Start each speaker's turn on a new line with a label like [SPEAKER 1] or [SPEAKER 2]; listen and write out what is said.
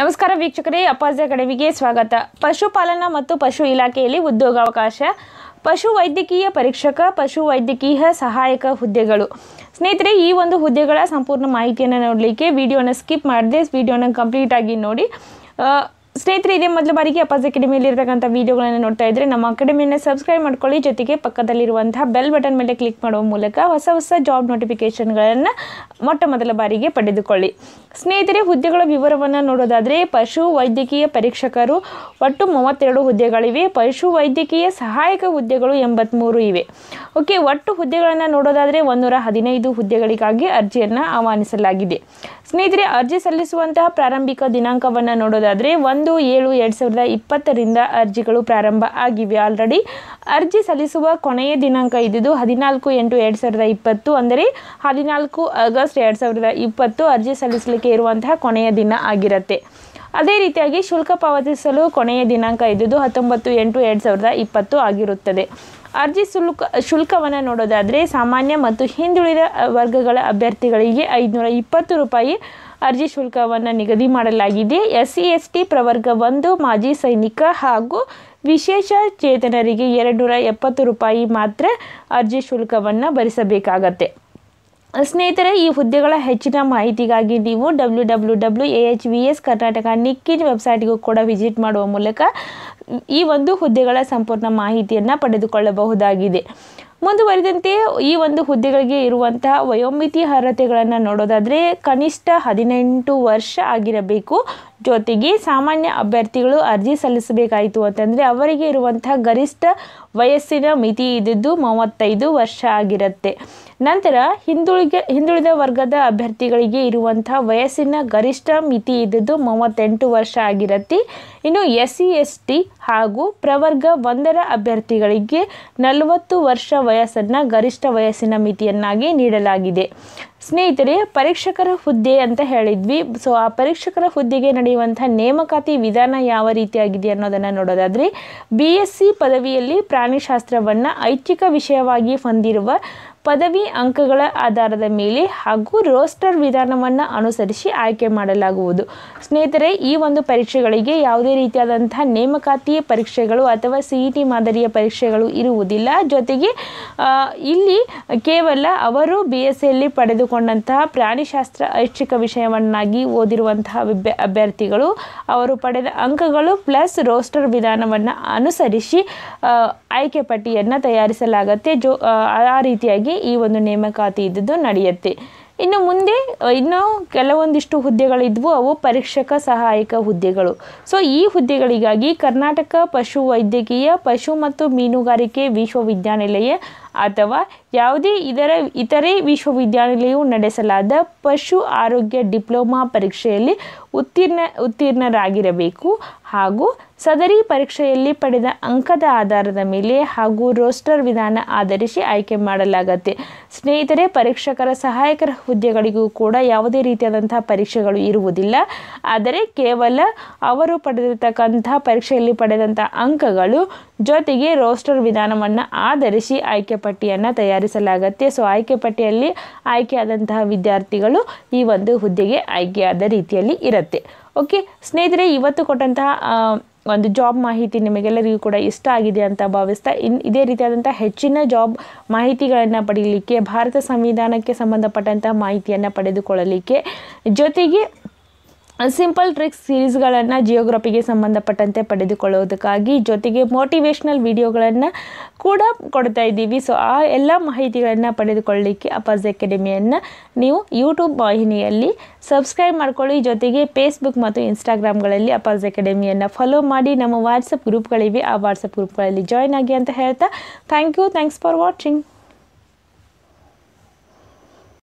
[SPEAKER 1] ನಮಸ್ಕಾರ ವೀಕ್ಷಕರೇ ಅಪ್ಪಾಜಿ ಅಕಾಡೆಮಿಗೆ ಸ್ವಾಗತ ಪಶುಪಾಲನಾ ಮತ್ತು ಪಶು ಇಲಾಖೆಯಲ್ಲಿ ಉದ್ಯೋಗಾವಕಾಶ ಪಶು ವೈದ್ಯಕೀಯ ಪರೀಕ್ಷಕ ಪಶು ವೈದ್ಯಕೀಯ ಸಹಾಯಕ ಹುದ್ದೆಗಳು ಸ್ನೇಹಿತರೆ ಈ ಒಂದು ಹುದ್ದೆಗಳ ಸಂಪೂರ್ಣ ಮಾಹಿತಿಯನ್ನು ನೋಡಲಿಕ್ಕೆ ವಿಡಿಯೋನ ಸ್ಕಿಪ್ ಮಾಡದೆ ವಿಡಿಯೋನ ಕಂಪ್ಲೀಟಾಗಿ ನೋಡಿ ಸ್ನೇಹಿತರೆ ಇದೇ ಮೊದಲ ಬಾರಿಗೆ ಅಪಾಸ್ ಅಕಾಡೆಮಿಯಲ್ಲಿ ಇರತಕ್ಕಂಥ ವಿಡಿಯೋಗಳನ್ನು ನೋಡ್ತಾ ಇದ್ದರೆ ನಮ್ಮ ಅಕಾಡೆಮಿಯನ್ನು ಸಬ್ಸ್ಕ್ರೈಬ್ ಮಾಡ್ಕೊಳ್ಳಿ ಜೊತೆಗೆ ಪಕ್ಕದಲ್ಲಿರುವಂತಹ ಬೆಲ್ ಬಟನ್ ಮೇಲೆ ಕ್ಲಿಕ್ ಮಾಡುವ ಮೂಲಕ ಹೊಸ ಹೊಸ ಜಾಬ್ ನೋಟಿಫಿಕೇಷನ್ಗಳನ್ನು ಮೊಟ್ಟ ಮೊದಲ ಬಾರಿಗೆ ಪಡೆದುಕೊಳ್ಳಿ ಸ್ನೇಹಿತರೆ ಹುದ್ದೆಗಳ ವಿವರವನ್ನು ನೋಡೋದಾದರೆ ಪಶು ವೈದ್ಯಕೀಯ ಪರೀಕ್ಷಕರು ಒಟ್ಟು ಮೂವತ್ತೆರಡು ಹುದ್ದೆಗಳಿವೆ ಪಶು ವೈದ್ಯಕೀಯ ಸಹಾಯಕ ಹುದ್ದೆಗಳು ಎಂಬತ್ಮೂರು ಇವೆ ಓಕೆ ಒಟ್ಟು ಹುದ್ದೆಗಳನ್ನು ನೋಡೋದಾದರೆ ಒಂದೂರ ಹದಿನೈದು ಹುದ್ದೆಗಳಿಗಾಗಿ ಅರ್ಜಿಯನ್ನು ಆಹ್ವಾನಿಸಲಾಗಿದೆ ಸ್ನೇಹಿತರೆ ಅರ್ಜಿ ಸಲ್ಲಿಸುವಂತಹ ಪ್ರಾರಂಭಿಕ ದಿನಾಂಕವನ್ನು ನೋಡೋದಾದರೆ ಒಂದು ಏಳು ಎರಡು ಸಾವಿರದ ಇಪ್ಪತ್ತರಿಂದ ಅರ್ಜಿಗಳು ಪ್ರಾರಂಭ ಆಗಿವೆ ಆಲ್ರೆಡಿ ಅರ್ಜಿ ಸಲ್ಲಿಸುವ ಕೊನೆಯ ದಿನಾಂಕ ಇದ್ದಿದ್ದು ಹದಿನಾಲ್ಕು ಎಂಟು ಎರಡು ಸಾವಿರದ ಇಪ್ಪತ್ತು ಅಂದರೆ ಹದಿನಾಲ್ಕು ಆಗಸ್ಟ್ ಎರಡು ಸಾವಿರದ ಇಪ್ಪತ್ತು ಅರ್ಜಿ ಸಲ್ಲಿಸಲಿಕ್ಕೆ ಇರುವಂತಹ ಕೊನೆಯ ದಿನ ಆಗಿರುತ್ತೆ ಅದೇ ರೀತಿಯಾಗಿ ಶುಲ್ಕ ಪಾವತಿಸಲು ಕೊನೆಯ ದಿನಾಂಕ ಇದ್ದಿದ್ದು ಹತ್ತೊಂಬತ್ತು ಎಂಟು ಎರಡು ಸಾವಿರದ ಇಪ್ಪತ್ತು ಆಗಿರುತ್ತದೆ ಅರ್ಜಿ ಶುಲ್ಕ ಶುಲ್ಕವನ್ನು ನೋಡೋದಾದರೆ ಸಾಮಾನ್ಯ ಮತ್ತು ಹಿಂದುಳಿದ ವರ್ಗಗಳ ಅಭ್ಯರ್ಥಿಗಳಿಗೆ ಐದುನೂರ ಇಪ್ಪತ್ತು ರೂಪಾಯಿ ಅರ್ಜಿ ಶುಲ್ಕವನ್ನು ನಿಗದಿ ಮಾಡಲಾಗಿದೆ ಎಸ್ ಸಿ ಎಸ್ ಟಿ ಪ್ರವರ್ಗ ಒಂದು ಮಾಜಿ ಸೈನಿಕ ಹಾಗೂ ವಿಶೇಷ ಚೇತನರಿಗೆ ನೂರ ಎಪ್ಪತ್ತು ರೂಪಾಯಿ ಮಾತ್ರ ಅರ್ಜಿ ಶುಲ್ಕವನ್ನು ಭರಿಸಬೇಕಾಗತ್ತೆ ಸ್ನೇಹಿತರೆ ಈ ಹುದ್ದೆಗಳ ಹೆಚ್ಚಿನ ಮಾಹಿತಿಗಾಗಿ ನೀವು W W W A H V S Karnataka ನಿಕ್ಕಿನ್ ವೆಬ್ಸೈಟ್ಗೂ ಕೂಡ ವಿಸಿಟ್ ಮಾಡುವ ಮೂಲಕ ಈ ಒಂದು ಹುದ್ದೆಗಳ ಸಂಪೂರ್ಣ ಮಾಹಿತಿಯನ್ನು ಪಡೆದುಕೊಳ್ಳಬಹುದಾಗಿದೆ ಮುಂದುವರಿದಂತೆ ಈ ಒಂದು ಹುದ್ದೆಗಳಿಗೆ ಇರುವಂತಹ ವಯೋಮಿತಿ ಅರ್ಹತೆಗಳನ್ನು ನೋಡೋದಾದರೆ ಕನಿಷ್ಠ ಹದಿನೆಂಟು ವರ್ಷ ಆಗಿರಬೇಕು ಜೊತೆಗೆ ಸಾಮಾನ್ಯ ಅಭ್ಯರ್ಥಿಗಳು ಅರ್ಜಿ ಸಲ್ಲಿಸಬೇಕಾಯಿತು ಅಂತಂದರೆ ಅವರಿಗೆ ಇರುವಂತಹ ಗರಿಷ್ಠ ವಯಸ್ಸಿನ ಮಿತಿ ಇದ್ದಿದ್ದು ಮೂವತ್ತೈದು ವರ್ಷ ಆಗಿರುತ್ತೆ ನಂತರ ಹಿಂದುಳಿದ ಹಿಂದುಳಿದ ವರ್ಗದ ಅಭ್ಯರ್ಥಿಗಳಿಗೆ ಇರುವಂಥ ವಯಸ್ಸಿನ ಗರಿಷ್ಠ ಮಿತಿ ಇದ್ದಿದ್ದು ಮೂವತ್ತೆಂಟು ವರ್ಷ ಆಗಿರುತ್ತೆ ಇನ್ನು ಎಸ್ ಸಿ ಎಸ್ ಟಿ ಹಾಗೂ ಪ್ರವರ್ಗ ಒಂದರ ಅಭ್ಯರ್ಥಿಗಳಿಗೆ ನಲವತ್ತು ವರ್ಷ ವಯಸ್ಸನ್ನು ಗರಿಷ್ಠ ವಯಸ್ಸಿನ ಮಿತಿಯನ್ನಾಗಿ ನೀಡಲಾಗಿದೆ ಸ್ನೇಹಿತರೆ ಪರೀಕ್ಷಕರ ಹುದ್ದೆ ಅಂತ ಹೇಳಿದ್ವಿ ಸೊ ಆ ಪರೀಕ್ಷಕರ ಹುದ್ದೆಗೆ ನಡೆಯುವಂತಹ ನೇಮಕಾತಿ ವಿಧಾನ ಯಾವ ರೀತಿಯಾಗಿದೆ ಅನ್ನೋದನ್ನ ನೋಡೋದಾದ್ರೆ ಬಿ ಎಸ್ ಸಿ ಪದವಿಯಲ್ಲಿ ಪ್ರಾಣಿಶಾಸ್ತ್ರವನ್ನ ಐಚ್ಛಿಕ ವಿಷಯವಾಗಿ ಹೊಂದಿರುವ ಪದವಿ ಅಂಕಗಳ ಆಧಾರದ ಮೇಲೆ ಹಾಗೂ ರೋಸ್ಟರ್ ವಿಧಾನವನ್ನು ಅನುಸರಿಸಿ ಆಯ್ಕೆ ಮಾಡಲಾಗುವುದು ಸ್ನೇಹಿತರೆ ಈ ಒಂದು ಪರೀಕ್ಷೆಗಳಿಗೆ ಯಾವುದೇ ರೀತಿಯಾದಂತಹ ನೇಮಕಾತಿ ಪರೀಕ್ಷೆಗಳು ಅಥವಾ ಸಿ ಇ e ಮಾದರಿಯ ಪರೀಕ್ಷೆಗಳು ಇರುವುದಿಲ್ಲ ಜೊತೆಗೆ ಇಲ್ಲಿ ಕೇವಲ ಅವರು ಬಿ ಎಸ್ ಎಲ್ಲಿ e ಪಡೆದುಕೊಂಡಂತಹ ಪ್ರಾಣಿಶಾಸ್ತ್ರ ಐಚ್ಛಿಕ ವಿಷಯವನ್ನಾಗಿ ಓದಿರುವಂತಹ ಅಭ್ಯರ್ಥಿಗಳು ಅವರು ಪಡೆದ ಅಂಕಗಳು ಪ್ಲಸ್ ರೋಸ್ಟರ್ ವಿಧಾನವನ್ನು ಅನುಸರಿಸಿ ಆಯ್ಕೆ ಪಟ್ಟಿಯನ್ನು ತಯಾರಿಸಲಾಗತ್ತೆ ಜೋ ಆ ರೀತಿಯಾಗಿ ಈ ಒಂದು ನೇಮಕಾತಿ ಇದ್ದದ್ದು ನಡೆಯುತ್ತೆ ಇನ್ನು ಮುಂದೆ ಇನ್ನೂ ಕೆಲವೊಂದಿಷ್ಟು ಹುದ್ದೆಗಳಿದ್ವು ಅವು ಪರೀಕ್ಷಕ ಸಹಾಯಕ ಹುದ್ದೆಗಳು ಸೊ ಈ ಹುದ್ದೆಗಳಿಗಾಗಿ ಕರ್ನಾಟಕ ಪಶು ವೈದ್ಯಕೀಯ ಪಶು ಮತ್ತು ಮೀನುಗಾರಿಕೆ ವಿಶ್ವವಿದ್ಯಾನಿಲಯ ಅಥವಾ ಯಾವುದೇ ಇದರ ಇತರೆ ವಿಶ್ವವಿದ್ಯಾನಿಲಯವು ನಡೆಸಲಾದ ಪಶು ಆರೋಗ್ಯ ಡಿಪ್ಲೊಮಾ ಪರೀಕ್ಷೆಯಲ್ಲಿ ಉತ್ತೀರ್ಣ ಉತ್ತೀರ್ಣರಾಗಿರಬೇಕು ಹಾಗೂ ಸದರಿ ಪರೀಕ್ಷೆಯಲ್ಲಿ ಪಡೆದ ಅಂಕದ ಆಧಾರದ ಮೇಲೆ ಹಾಗೂ ರೋಸ್ಟರ್ ವಿಧಾನ ಆಧರಿಸಿ ಆಯ್ಕೆ ಮಾಡಲಾಗತ್ತೆ ಸ್ನೇಹಿತರೆ ಪರೀಕ್ಷಕರ ಸಹಾಯಕರ ಹುದ್ದೆಗಳಿಗೂ ಕೂಡ ಯಾವುದೇ ರೀತಿಯಾದಂಥ ಪರೀಕ್ಷೆಗಳು ಇರುವುದಿಲ್ಲ ಆದರೆ ಕೇವಲ ಅವರು ಪಡೆದಿರತಕ್ಕಂಥ ಪರೀಕ್ಷೆಯಲ್ಲಿ ಪಡೆದಂಥ ಅಂಕಗಳು ಜೊತೆಗೆ ರೋಸ್ಟರ್ ವಿಧಾನವನ್ನು ಆಧರಿಸಿ ಆಯ್ಕೆ ಪಟ್ಟಿಯನ್ನು ತಯಾರಿಸಲಾಗುತ್ತೆ ಸೊ ಆಯ್ಕೆ ಪಟ್ಟಿಯಲ್ಲಿ ಆಯ್ಕೆಯಾದಂತಹ ವಿದ್ಯಾರ್ಥಿಗಳು ಈ ಒಂದು ಹುದ್ದೆಗೆ ಆಯ್ಕೆಯಾದ ರೀತಿಯಲ್ಲಿ ಇರುತ್ತೆ ಓಕೆ ಸ್ನೇಹಿತರೆ ಇವತ್ತು ಕೊಟ್ಟಂತಹ ಒಂದು ಜಾಬ್ ಮಾಹಿತಿ ನಿಮಗೆಲ್ಲರಿಗೂ ಕೂಡ ಇಷ್ಟ ಆಗಿದೆ ಅಂತ ಭಾವಿಸ್ತಾ ಇನ್ ಇದೇ ರೀತಿಯಾದಂಥ ಹೆಚ್ಚಿನ ಜಾಬ್ ಮಾಹಿತಿಗಳನ್ನು ಪಡೆಯಲಿಕ್ಕೆ ಭಾರತ ಸಂವಿಧಾನಕ್ಕೆ ಸಂಬಂಧಪಟ್ಟಂತಹ ಮಾಹಿತಿಯನ್ನು ಪಡೆದುಕೊಳ್ಳಲಿಕ್ಕೆ ಜೊತೆಗೆ ಸಿಂಪಲ್ ಟ್ರಿಕ್ಸ್ ಸೀರೀಸ್ಗಳನ್ನು ಜಿಯೋಗ್ರಫಿಗೆ ಸಂಬಂಧಪಟ್ಟಂತೆ ಪಡೆದುಕೊಳ್ಳೋದಕ್ಕಾಗಿ ಜೊತೆಗೆ ಮೋಟಿವೇಶ್ನಲ್ ವಿಡಿಯೋಗಳನ್ನು ಕೂಡ ಕೊಡ್ತಾ ಇದ್ದೀವಿ ಸೊ ಆ ಎಲ್ಲ ಮಾಹಿತಿಗಳನ್ನು ಪಡೆದುಕೊಳ್ಳಲಿಕ್ಕೆ ಅಪಾಜ್ ಅಕಾಡೆಮಿಯನ್ನು ನೀವು ಯೂಟ್ಯೂಬ್ ವಾಹಿನಿಯಲ್ಲಿ ಸಬ್ಸ್ಕ್ರೈಬ್ ಮಾಡ್ಕೊಳ್ಳಿ ಜೊತೆಗೆ ಫೇಸ್ಬುಕ್ ಮತ್ತು ಇನ್ಸ್ಟಾಗ್ರಾಮ್ಗಳಲ್ಲಿ ಅಪಾಜ್ ಅಕಾಡೆಮಿಯನ್ನು ಫಾಲೋ ಮಾಡಿ ನಮ್ಮ ವಾಟ್ಸಪ್ ಗ್ರೂಪ್ಗಳಿವೆ ಆ ವಾಟ್ಸಪ್ ಗ್ರೂಪ್ಗಳಲ್ಲಿ ಜಾಯ್ನ್ ಆಗಿ ಅಂತ ಹೇಳ್ತಾ thank you thanks for watching